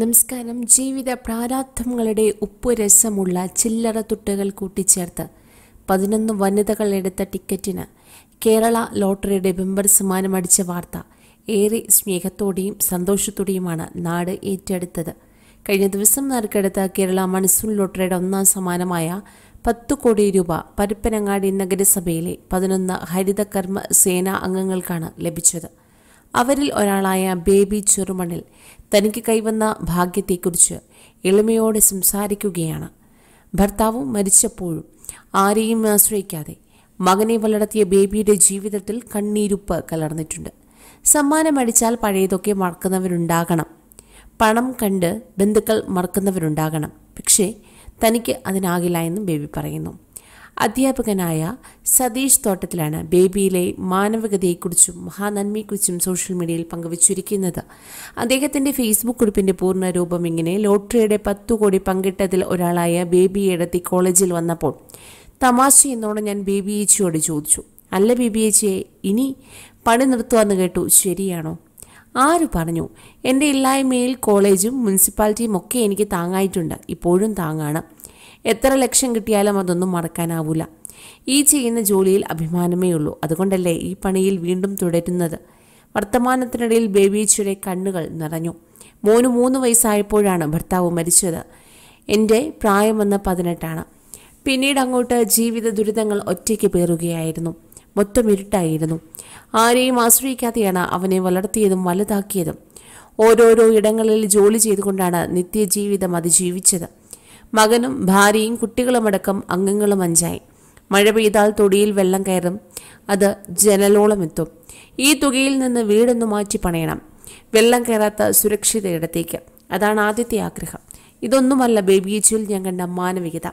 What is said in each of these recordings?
നമസ്കാരം ജീവിത പ്രാരാബ്ധങ്ങളുടെ ഉപ്പുരസമുള്ള ചില്ലറ തുട്ടുകൾ കൂട്ടിച്ചേർത്ത് പതിനൊന്ന് വനിതകൾ എടുത്ത ടിക്കറ്റിന് കേരള ലോട്ടറിയുടെ ബിംബർ സമ്മാനം അടിച്ച വാർത്ത ഏറെ സ്നേഹത്തോടെയും സന്തോഷത്തോടെയുമാണ് നാട് ഏറ്റെടുത്തത് കഴിഞ്ഞ ദിവസം നറുക്കെടുത്ത കേരള മൺസൂൺ ലോട്ടറിയുടെ ഒന്നാം സമ്മാനമായ പത്ത് കോടി രൂപ പരപ്പനങ്ങാടി നഗരസഭയിലെ പതിനൊന്ന് ഹരിതകർമ്മ സേനാ അംഗങ്ങൾക്കാണ് ലഭിച്ചത് അവരിൽ ഒരാളായ ബേബി ചെറുമണിൽ തനിക്ക് കൈവന്ന ഭാഗ്യത്തെക്കുറിച്ച് എളിമയോടെ സംസാരിക്കുകയാണ് ഭർത്താവും മരിച്ചപ്പോഴും ആരെയും ആശ്രയിക്കാതെ മകനെ വളർത്തിയ ബേബിയുടെ ജീവിതത്തിൽ കണ്ണീരുപ്പ് കലർന്നിട്ടുണ്ട് അടിച്ചാൽ പഴയതൊക്കെ മറക്കുന്നവരുണ്ടാകണം പണം കണ്ട് ബന്ധുക്കൾ മറക്കുന്നവരുണ്ടാകണം പക്ഷേ തനിക്ക് അതിനാകില്ല എന്നും ബേബി പറയുന്നു അധ്യാപകനായ സതീഷ് തോട്ടത്തിലാണ് ബേബിയിലെ മാനവികതയെക്കുറിച്ചും മഹാനന്മയെക്കുറിച്ചും സോഷ്യൽ മീഡിയയിൽ പങ്കുവച്ചിരിക്കുന്നത് അദ്ദേഹത്തിന്റെ ഫേസ്ബുക്ക് കുറിപ്പിന്റെ രൂപം ഇങ്ങനെ ലോട്ടറിയുടെ പത്തു കോടി പങ്കിട്ടതിൽ ഒരാളായ ബേബി എടത്തി കോളേജിൽ വന്നപ്പോൾ തമാശ എന്നോട് ഞാൻ ബേബി ഏച്ചിയോട് ചോദിച്ചു അല്ല ബേബി ഏച്ചിയെ ഇനി പണി നിർത്തുവാന്ന് കേട്ടു ശരിയാണോ ആര് പറഞ്ഞു എൻ്റെ ഇല്ലായ്മയിൽ കോളേജും മുനിസിപ്പാലിറ്റിയും ഒക്കെ എനിക്ക് താങ്ങായിട്ടുണ്ട് ഇപ്പോഴും താങ്ങാണ് എത്ര ലക്ഷം കിട്ടിയാലും അതൊന്നും മറക്കാനാവൂല ഈ ചെയ്യുന്ന ജോലിയിൽ അഭിമാനമേ ഉള്ളൂ അതുകൊണ്ടല്ലേ ഈ പണിയിൽ വീണ്ടും തുടരുന്നത് വർത്തമാനത്തിനിടയിൽ ബേബീച്ചയുടെ കണ്ണുകൾ നിറഞ്ഞു മോന് മൂന്ന് വയസ്സായപ്പോഴാണ് ഭർത്താവ് മരിച്ചത് എൻ്റെ പ്രായം വന്ന് പതിനെട്ടാണ് പിന്നീട് അങ്ങോട്ട് ജീവിത ദുരിതങ്ങൾ ഒറ്റയ്ക്ക് പേറുകയായിരുന്നു മൊത്തം ഇരുട്ടായിരുന്നു ആരെയും ആശ്രയിക്കാതെയാണ് അവനെ വളർത്തിയതും വലുതാക്കിയതും ഓരോരോ ഇടങ്ങളിൽ ജോലി ചെയ്തുകൊണ്ടാണ് നിത്യജീവിതം അതിജീവിച്ചത് മകനും ഭാര്യയും കുട്ടികളുമടക്കം അംഗങ്ങളും അഞ്ചായി മഴ പെയ്താൽ തൊടിയിൽ വെള്ളം കയറും അത് ജനലോളം എത്തും ഈ തുകയിൽ നിന്ന് വീടൊന്നു മാറ്റി പണയണം വെള്ളം കയറാത്ത സുരക്ഷിത ഇടത്തേക്ക് അതാണ് ആദ്യത്തെ ആഗ്രഹം ഇതൊന്നുമല്ല ബേബിയച്ചുവിൽ ഞാൻ കണ്ട മാനവികത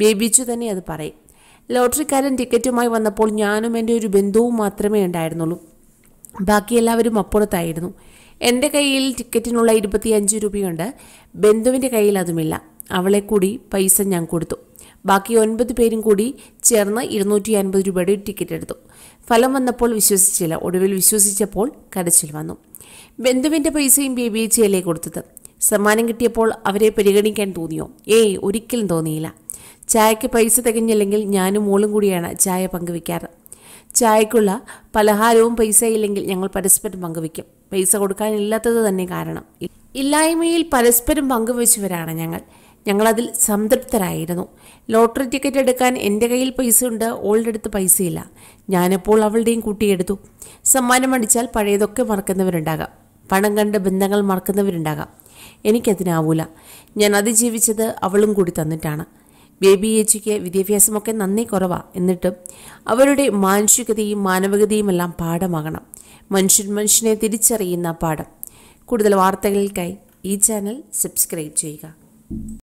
ബേബിച്ചു തന്നെ അത് പറയും ലോട്ടറിക്കാരൻ ടിക്കറ്റുമായി വന്നപ്പോൾ ഞാനും എൻ്റെ ഒരു ബന്ധുവും മാത്രമേ ഉണ്ടായിരുന്നുള്ളൂ ബാക്കി എല്ലാവരും അപ്പുറത്തായിരുന്നു എൻ്റെ കയ്യിൽ ടിക്കറ്റിനുള്ള ഇരുപത്തിയഞ്ച് രൂപയുണ്ട് ബന്ധുവിൻ്റെ കയ്യിൽ അതുമില്ല അവളെ കൂടി പൈസ ഞാൻ കൊടുത്തു ബാക്കി ഒൻപത് പേരും കൂടി ചേർന്ന് ഇരുന്നൂറ്റി അൻപത് രൂപയുടെ ടിക്കറ്റ് എടുത്തു ഫലം വന്നപ്പോൾ വിശ്വസിച്ചില്ല ഒടുവിൽ വിശ്വസിച്ചപ്പോൾ കരച്ചിൽ വന്നു ബന്ധുവിൻ്റെ പൈസയും ബേബി ചേലേ കൊടുത്തത് സമ്മാനം കിട്ടിയപ്പോൾ അവരെ പരിഗണിക്കാൻ തോന്നിയോ ഏയ് ഒരിക്കലും തോന്നിയില്ല ചായക്ക് പൈസ തികഞ്ഞില്ലെങ്കിൽ ഞാനും മോളും കൂടിയാണ് ചായ പങ്കുവെക്കാറ് ചായക്കുള്ള പലഹാരവും പൈസ ഇല്ലെങ്കിൽ ഞങ്ങൾ പരസ്പരം പങ്കുവെക്കും പൈസ കൊടുക്കാനില്ലാത്തത് തന്നെ കാരണം ഇല്ലായ്മയിൽ പരസ്പരം പങ്കുവച്ചവരാണ് ഞങ്ങൾ ഞങ്ങളതിൽ സംതൃപ്തരായിരുന്നു ലോട്ടറി ടിക്കറ്റ് എടുക്കാൻ എൻ്റെ കയ്യിൽ ഉണ്ട് ഓളുടെ അടുത്ത് പൈസയില്ല ഞാനിപ്പോൾ അവളുടെയും കൂട്ടിയെടുത്തു സമ്മാനം അടിച്ചാൽ പഴയതൊക്കെ മറക്കുന്നവരുണ്ടാകാം പണം കണ്ട് ബന്ധങ്ങൾ മറക്കുന്നവരുണ്ടാകാം എനിക്കതിനാവൂല ഞാൻ അതിജീവിച്ചത് അവളും കൂടി തന്നിട്ടാണ് ബേബി ഏച്ചിക്ക് വിദ്യാഭ്യാസമൊക്കെ നന്നേ കുറവാ എന്നിട്ടും അവരുടെ മാനുഷികതയും മാനവികതയുമെല്ലാം പാഠമാകണം മനുഷ്യൻ മനുഷ്യനെ തിരിച്ചറിയുന്ന പാഠം കൂടുതൽ വാർത്തകൾക്കായി ഈ ചാനൽ സബ്സ്ക്രൈബ് ചെയ്യുക